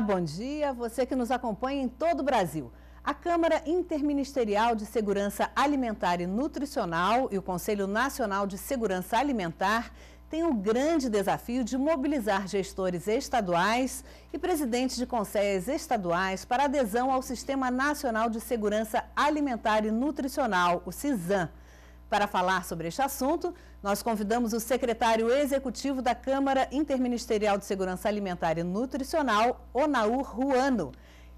bom dia. Você que nos acompanha em todo o Brasil. A Câmara Interministerial de Segurança Alimentar e Nutricional e o Conselho Nacional de Segurança Alimentar têm o grande desafio de mobilizar gestores estaduais e presidentes de conselhos estaduais para adesão ao Sistema Nacional de Segurança Alimentar e Nutricional, o CISAM. Para falar sobre este assunto, nós convidamos o secretário executivo da Câmara Interministerial de Segurança Alimentar e Nutricional, Onaur Ruano,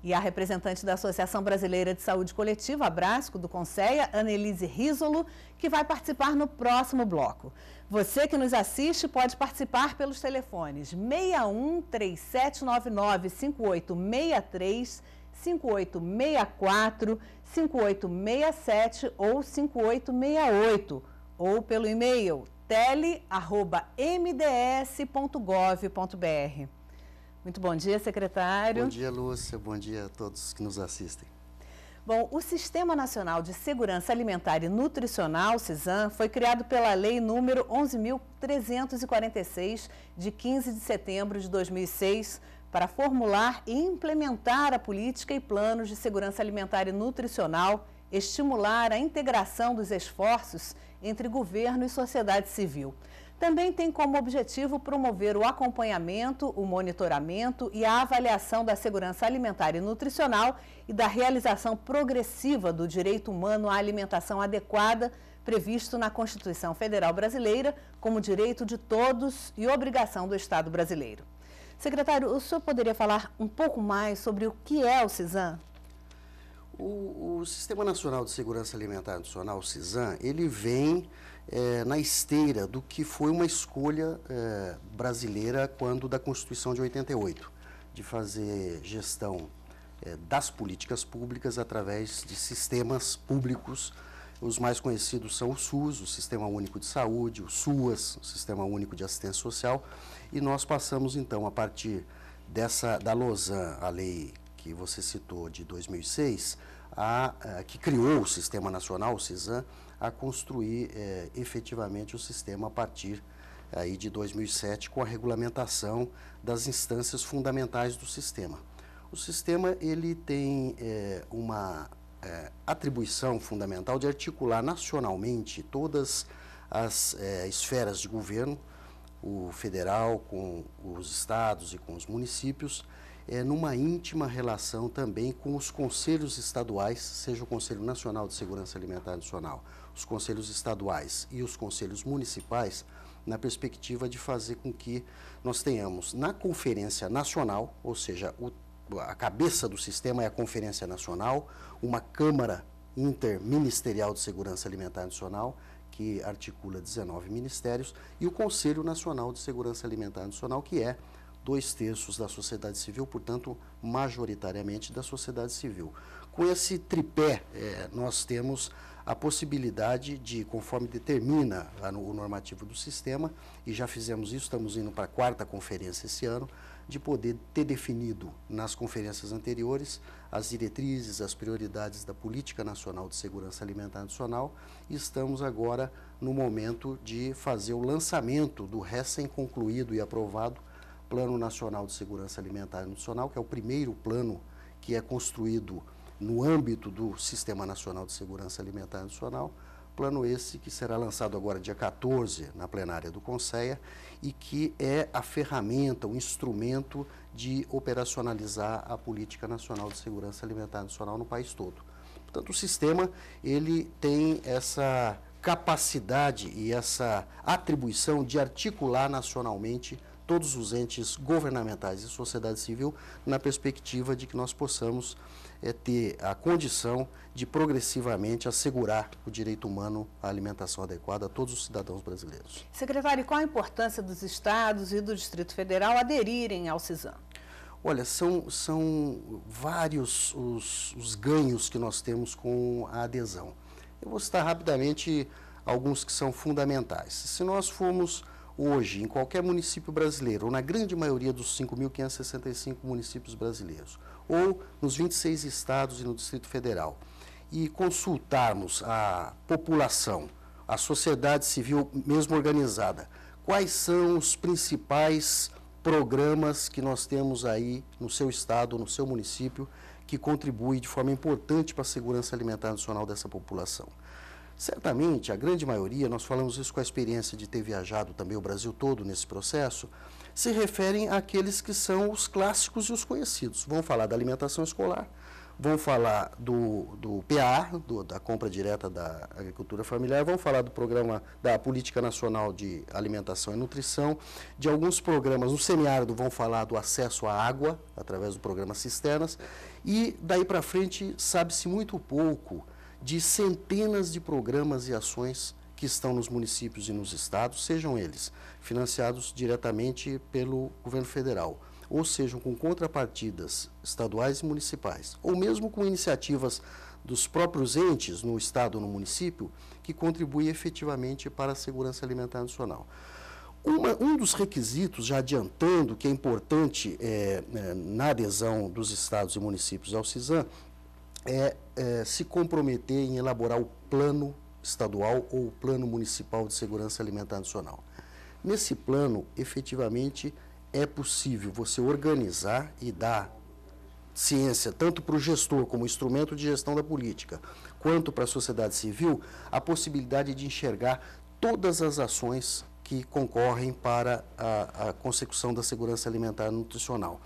e a representante da Associação Brasileira de Saúde Coletiva, Abrasco, do Conceia, Annelise Risolo, que vai participar no próximo bloco. Você que nos assiste pode participar pelos telefones 61 3799 5863 5864, 5867 ou 5868, ou pelo e-mail tele.mds.gov.br. Muito bom dia, secretário. Bom dia, Lúcia. Bom dia a todos que nos assistem. Bom, o Sistema Nacional de Segurança Alimentar e Nutricional, SISAM, foi criado pela Lei número 11.346, de 15 de setembro de 2006, para formular e implementar a política e planos de segurança alimentar e nutricional, estimular a integração dos esforços entre governo e sociedade civil. Também tem como objetivo promover o acompanhamento, o monitoramento e a avaliação da segurança alimentar e nutricional e da realização progressiva do direito humano à alimentação adequada, previsto na Constituição Federal Brasileira como direito de todos e obrigação do Estado brasileiro. Secretário, o senhor poderia falar um pouco mais sobre o que é o CISAM? O, o Sistema Nacional de Segurança Alimentar Nacional, o CISAM, ele vem é, na esteira do que foi uma escolha é, brasileira quando da Constituição de 88, de fazer gestão é, das políticas públicas através de sistemas públicos os mais conhecidos são o SUS, o Sistema Único de Saúde, o SUAS, o Sistema Único de Assistência Social, e nós passamos então a partir dessa da Lausanne, a lei que você citou de 2006, a, a eh, que criou o Sistema Nacional, o CISAM, a construir é, efetivamente o sistema a partir aí de 2007 com a regulamentação das instâncias fundamentais do sistema. O sistema ele tem é, uma é, atribuição fundamental de articular nacionalmente todas as é, esferas de governo, o federal com os estados e com os municípios, é, numa íntima relação também com os conselhos estaduais, seja o Conselho Nacional de Segurança Alimentar Nacional, os conselhos estaduais e os conselhos municipais, na perspectiva de fazer com que nós tenhamos na Conferência Nacional, ou seja, o a cabeça do sistema é a Conferência Nacional, uma Câmara Interministerial de Segurança Alimentar Nacional, que articula 19 ministérios, e o Conselho Nacional de Segurança Alimentar Nacional, que é dois terços da sociedade civil, portanto, majoritariamente da sociedade civil. Com esse tripé, é, nós temos a possibilidade de, conforme determina a, o normativo do sistema, e já fizemos isso, estamos indo para a quarta conferência esse ano, de poder ter definido nas conferências anteriores as diretrizes, as prioridades da Política Nacional de Segurança Alimentar Nacional e estamos agora no momento de fazer o lançamento do recém-concluído e aprovado Plano Nacional de Segurança Alimentar Nacional, que é o primeiro plano que é construído no âmbito do Sistema Nacional de Segurança Alimentar Nacional, Plano esse que será lançado agora dia 14 na plenária do Conselho e que é a ferramenta, o instrumento de operacionalizar a política nacional de segurança alimentar nacional no país todo. Portanto, o sistema ele tem essa capacidade e essa atribuição de articular nacionalmente todos os entes governamentais e sociedade civil na perspectiva de que nós possamos é ter a condição de progressivamente assegurar o direito humano à alimentação adequada a todos os cidadãos brasileiros. Secretário, qual a importância dos estados e do Distrito Federal aderirem ao CISAM? Olha, são, são vários os, os ganhos que nós temos com a adesão. Eu vou citar rapidamente alguns que são fundamentais. Se nós formos hoje em qualquer município brasileiro, ou na grande maioria dos 5.565 municípios brasileiros, ou nos 26 estados e no Distrito Federal, e consultarmos a população, a sociedade civil mesmo organizada, quais são os principais programas que nós temos aí no seu estado, no seu município, que contribui de forma importante para a segurança alimentar nacional dessa população. Certamente, a grande maioria, nós falamos isso com a experiência de ter viajado também o Brasil todo nesse processo, se referem àqueles que são os clássicos e os conhecidos. Vão falar da alimentação escolar, vão falar do, do PA, do, da compra direta da agricultura familiar, vão falar do programa da Política Nacional de Alimentação e Nutrição, de alguns programas no semiárido vão falar do acesso à água, através do programa Cisternas, e daí para frente sabe-se muito pouco de centenas de programas e ações que estão nos municípios e nos estados, sejam eles financiados diretamente pelo governo federal, ou sejam com contrapartidas estaduais e municipais, ou mesmo com iniciativas dos próprios entes no estado ou no município que contribuem efetivamente para a segurança alimentar nacional. Uma, um dos requisitos, já adiantando, que é importante é, na adesão dos estados e municípios ao CISAM, é, é, se comprometer em elaborar o plano estadual ou o plano municipal de segurança alimentar nacional. Nesse plano, efetivamente, é possível você organizar e dar ciência, tanto para o gestor como instrumento de gestão da política, quanto para a sociedade civil, a possibilidade de enxergar todas as ações que concorrem para a, a consecução da segurança alimentar e nutricional.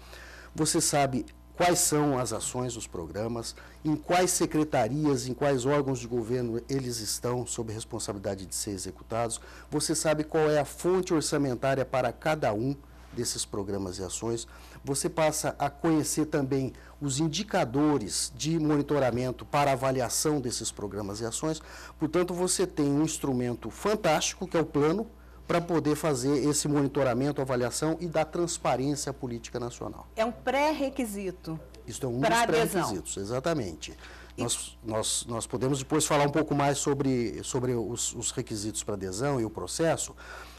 Você sabe quais são as ações, os programas, em quais secretarias, em quais órgãos de governo eles estão sob responsabilidade de ser executados. Você sabe qual é a fonte orçamentária para cada um desses programas e ações. Você passa a conhecer também os indicadores de monitoramento para avaliação desses programas e ações. Portanto, você tem um instrumento fantástico, que é o plano, para poder fazer esse monitoramento, avaliação e dar transparência à política nacional. É um pré-requisito. Isso é um dos pré-requisitos, exatamente. E... Nós, nós, nós podemos depois falar um pouco mais sobre, sobre os, os requisitos para adesão e o processo,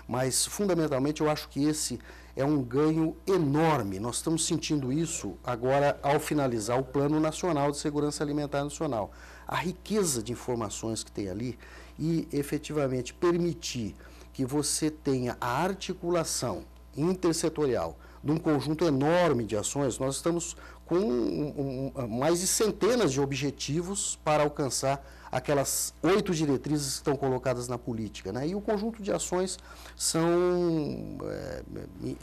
mas fundamentalmente eu acho que esse é um ganho enorme. Nós estamos sentindo isso agora ao finalizar o Plano Nacional de Segurança Alimentar Nacional. A riqueza de informações que tem ali e efetivamente permitir que você tenha a articulação intersetorial de um conjunto enorme de ações, nós estamos com um, um, mais de centenas de objetivos para alcançar aquelas oito diretrizes que estão colocadas na política. Né? E o conjunto de ações são, é,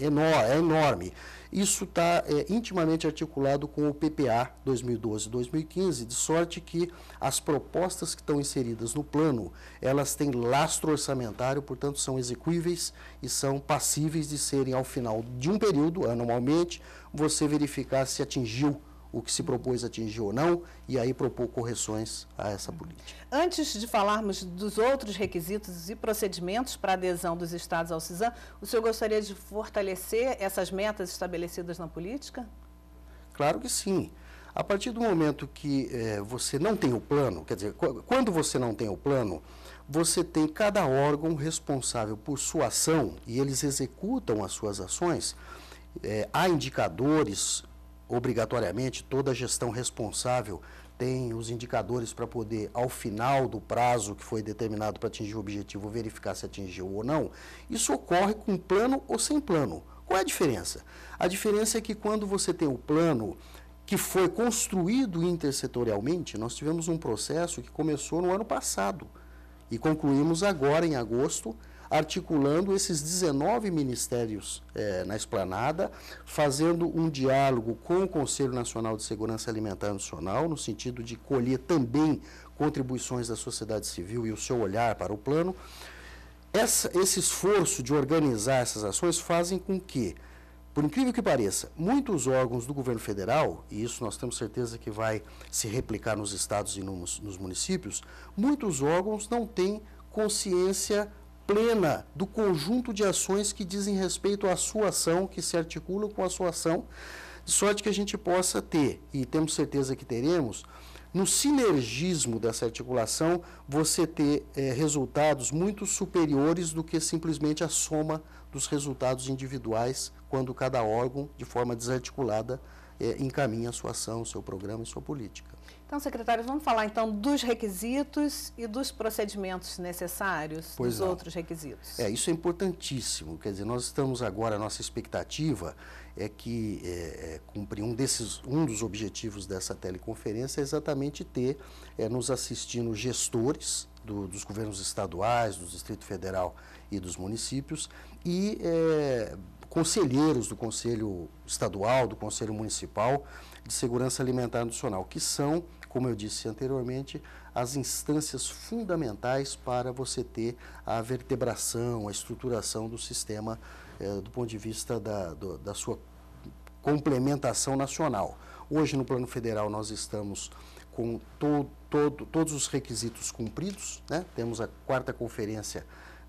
é, é enorme. Isso está é, intimamente articulado com o PPA 2012-2015, de sorte que as propostas que estão inseridas no plano, elas têm lastro orçamentário, portanto são execuíveis e são passíveis de serem, ao final de um período, anualmente, você verificar se atingiu o que se propôs atingir ou não, e aí propor correções a essa política. Antes de falarmos dos outros requisitos e procedimentos para adesão dos estados ao CISAM, o senhor gostaria de fortalecer essas metas estabelecidas na política? Claro que sim. A partir do momento que eh, você não tem o plano, quer dizer, quando você não tem o plano, você tem cada órgão responsável por sua ação e eles executam as suas ações. Eh, há indicadores obrigatoriamente, toda gestão responsável tem os indicadores para poder, ao final do prazo que foi determinado para atingir o objetivo, verificar se atingiu ou não. Isso ocorre com plano ou sem plano. Qual é a diferença? A diferença é que quando você tem o plano que foi construído intersetorialmente, nós tivemos um processo que começou no ano passado e concluímos agora em agosto articulando esses 19 ministérios é, na esplanada, fazendo um diálogo com o Conselho Nacional de Segurança Alimentar Nacional, no sentido de colher também contribuições da sociedade civil e o seu olhar para o plano. Essa, esse esforço de organizar essas ações fazem com que, por incrível que pareça, muitos órgãos do governo federal, e isso nós temos certeza que vai se replicar nos estados e nos, nos municípios, muitos órgãos não têm consciência plena do conjunto de ações que dizem respeito à sua ação, que se articulam com a sua ação, de sorte que a gente possa ter, e temos certeza que teremos, no sinergismo dessa articulação, você ter é, resultados muito superiores do que simplesmente a soma dos resultados individuais quando cada órgão, de forma desarticulada, é, encaminha a sua ação, seu programa e sua política. Então, secretário, vamos falar então dos requisitos e dos procedimentos necessários, pois dos é. não. outros requisitos. É, isso é importantíssimo. Quer dizer, nós estamos agora, a nossa expectativa é que é, é, cumprir um, desses, um dos objetivos dessa teleconferência é exatamente ter é, nos assistindo gestores do, dos governos estaduais, do Distrito Federal e dos municípios e é, conselheiros do Conselho Estadual, do Conselho Municipal de Segurança Alimentar e Nutricional, que são, como eu disse anteriormente, as instâncias fundamentais para você ter a vertebração, a estruturação do sistema eh, do ponto de vista da, do, da sua complementação nacional. Hoje, no plano federal, nós estamos com to, to, todos os requisitos cumpridos, né? temos a quarta conferência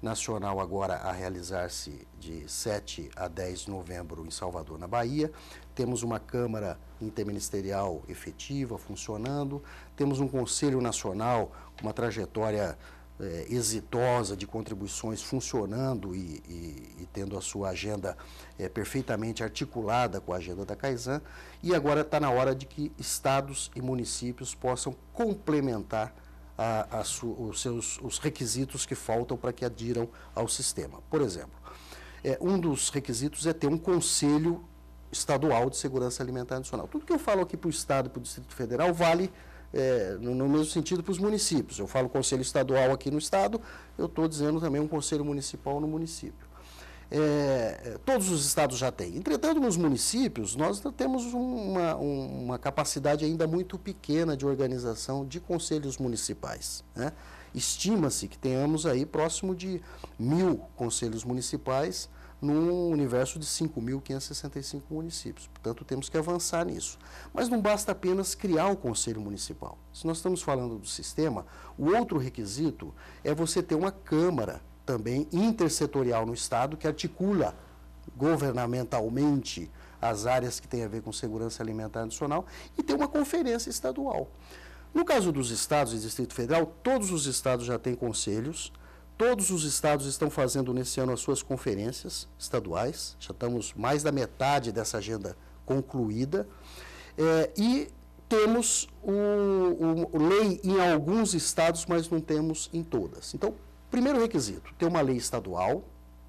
nacional agora a realizar-se de 7 a 10 de novembro em Salvador, na Bahia. Temos uma Câmara Interministerial efetiva, funcionando. Temos um Conselho Nacional com uma trajetória é, exitosa de contribuições funcionando e, e, e tendo a sua agenda é, perfeitamente articulada com a agenda da Caizan. E agora está na hora de que estados e municípios possam complementar a, a su, os seus os requisitos que faltam para que adiram ao sistema. Por exemplo, é, um dos requisitos é ter um conselho estadual de segurança alimentar nacional. Tudo que eu falo aqui para o Estado e para o Distrito Federal vale é, no, no, mesmo sentido para os municípios. Eu falo conselho estadual aqui no Estado, eu estou dizendo também um conselho municipal no município é, todos os estados já têm. Entretanto, nos municípios, nós temos uma, uma capacidade ainda muito pequena de organização de conselhos municipais. Né? Estima-se que tenhamos aí próximo de mil conselhos municipais num universo de 5.565 municípios. Portanto, temos que avançar nisso. Mas não basta apenas criar o Conselho Municipal. Se nós estamos falando do sistema, o outro requisito é você ter uma Câmara também intersetorial no Estado que articula governamentalmente as áreas que têm a ver com segurança alimentar nacional e tem uma conferência estadual. No caso dos estados e Distrito Federal, todos os estados já têm conselhos, todos os estados estão fazendo nesse ano as suas conferências estaduais, já estamos mais da metade dessa agenda concluída, é, e temos o, o, lei em alguns estados, mas não temos em todas. Então, Primeiro requisito, ter uma lei estadual,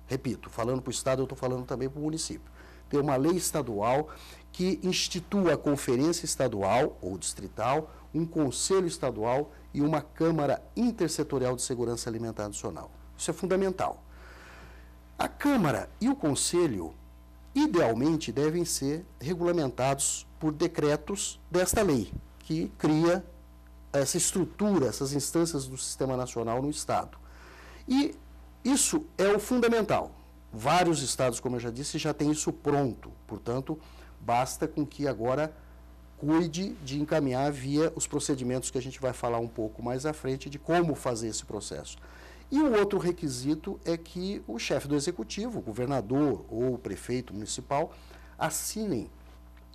repito, falando para o Estado, eu estou falando também para o município, ter uma lei estadual que institua a conferência estadual ou distrital, um conselho estadual e uma Câmara Intersetorial de Segurança Alimentar Nacional. Isso é fundamental. A Câmara e o Conselho, idealmente, devem ser regulamentados por decretos desta lei, que cria essa estrutura, essas instâncias do Sistema Nacional no Estado. E isso é o fundamental. Vários estados, como eu já disse, já têm isso pronto. Portanto, basta com que agora cuide de encaminhar via os procedimentos que a gente vai falar um pouco mais à frente de como fazer esse processo. E o outro requisito é que o chefe do executivo, o governador ou o prefeito municipal, assinem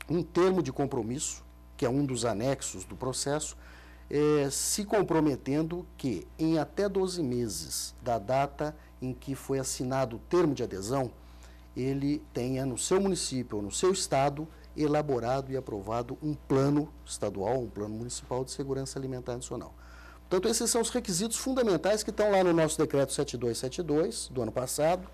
um termo de compromisso, que é um dos anexos do processo, é, se comprometendo que, em até 12 meses da data em que foi assinado o termo de adesão, ele tenha no seu município ou no seu estado elaborado e aprovado um plano estadual, um plano municipal de segurança alimentar nacional. Portanto, esses são os requisitos fundamentais que estão lá no nosso decreto 7272 do ano passado,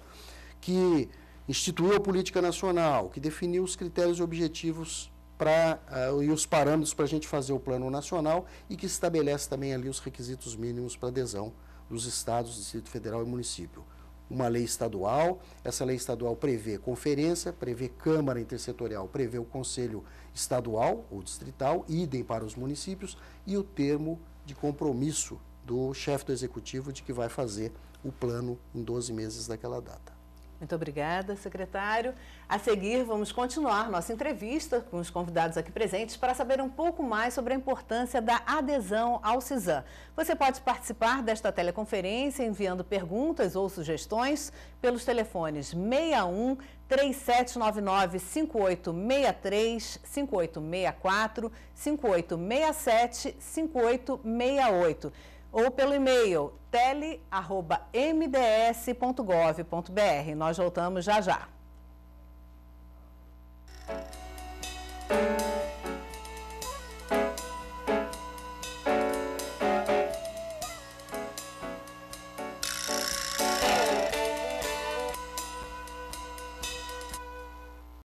que instituiu a política nacional, que definiu os critérios e objetivos para uh, ah, e os parâmetros para a gente fazer o plano nacional e que estabelece também ali os requisitos mínimos para adesão dos estados, Distrito Federal e município. Uma lei estadual, essa lei estadual prevê conferência, prevê Câmara Intersetorial, prevê o Conselho Estadual ou Distrital, idem para os municípios, e o termo de compromisso do chefe do executivo de que vai fazer o plano em 12 meses daquela data. Muito obrigada, secretário. A seguir, vamos continuar nossa entrevista com os convidados aqui presentes para saber um pouco mais sobre a importância da adesão ao CISAM. Você pode participar desta teleconferência enviando perguntas ou sugestões pelos telefones 61 3799 5863, 5864, 5867, 5868 ou pelo e-mail tele.mds.gov.br. Nós voltamos já já.